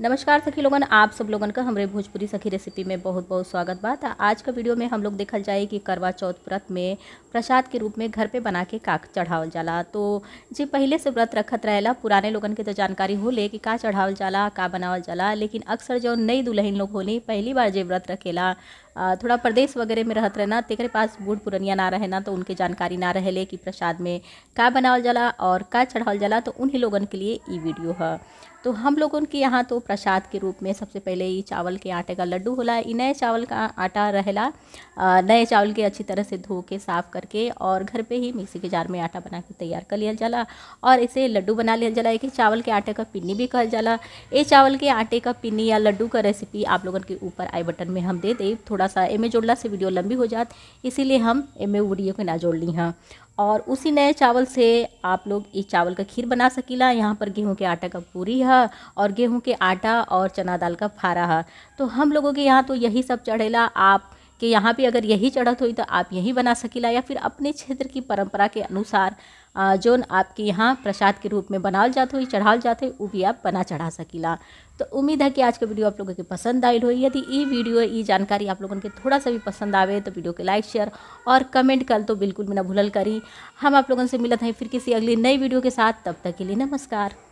नमस्कार सखी लोगन आप सब लोगन का हमारे भोजपुरी सखी रेसिपी में बहुत बहुत स्वागत बात आज का वीडियो में हम लोग देखल जाए कि करवा चौथ व्रत में प्रसाद के रूप में घर पे बना के का चढ़ावल जाला तो जी पहले से व्रत रखत रहेला पुराने लोगन के तो जानकारी हो ले कि का चढ़ावल जाला का बनावल जाला लेकिन अक्सर जो नई दुल्हन लोग होली पहली बार जो व्रत रखेला थोड़ा प्रदेश वगैरह में रहते रहना तेरे पास बूढ़ पुरनिया ना रहे ना तो उनके जानकारी ना रहे कि प्रसाद में का बनावल जाला और का चढ़ावल जला तो उन्हीं लोगों के लिए ये वीडियो है तो हम लोगों के यहाँ तो प्रसाद के रूप में सबसे पहले ये चावल के आटे का लड्डू होला ये नए चावल का आटा रहेला नए चावल के अच्छी तरह से धो के साफ़ करके और घर पे ही मिक्सी के जार में आटा बना के तैयार कर लिया जाला और इसे लड्डू बना लिया जाला एक चावल के आटे का पिन्नी भी कहल जाला ये चावल के आटे का पिन्नी या लड्डू का रेसिपी आप लोगों के ऊपर आई बटन में हम दे दें थोड़ा सा एमए जोड़ला से वीडियो लंबी हो जात इसीलिए हम एम ए वीडियो के ना जोड़ ली हाँ और उसी नए चावल से आप लोग इस चावल का खीर बना सकीला यहाँ पर गेहूं के आटा का पूरी है और गेहूं के आटा और चना दाल का फारा है तो हम लोगों के यहाँ तो यही सब चढ़ेला आप कि यहाँ पे अगर यही चढ़त हुई तो आप यही बना सकिला या फिर अपने क्षेत्र की परंपरा के अनुसार जो आपके यहाँ प्रसाद के रूप में बनाल जाते हुई चढ़ाल जाते हुई वो भी आप बना चढ़ा सकिला तो उम्मीद है कि आज का वीडियो आप लोगों के पसंद आई हो यदि ये वीडियो ये जानकारी आप लोगों के थोड़ा सा भी पसंद आवे तो वीडियो के लाइक शेयर और कमेंट कर तो बिल्कुल भी ना भूलल करी हम आप लोगों से मिलत हैं फिर किसी अगली नई वीडियो के साथ तब तक के लिए नमस्कार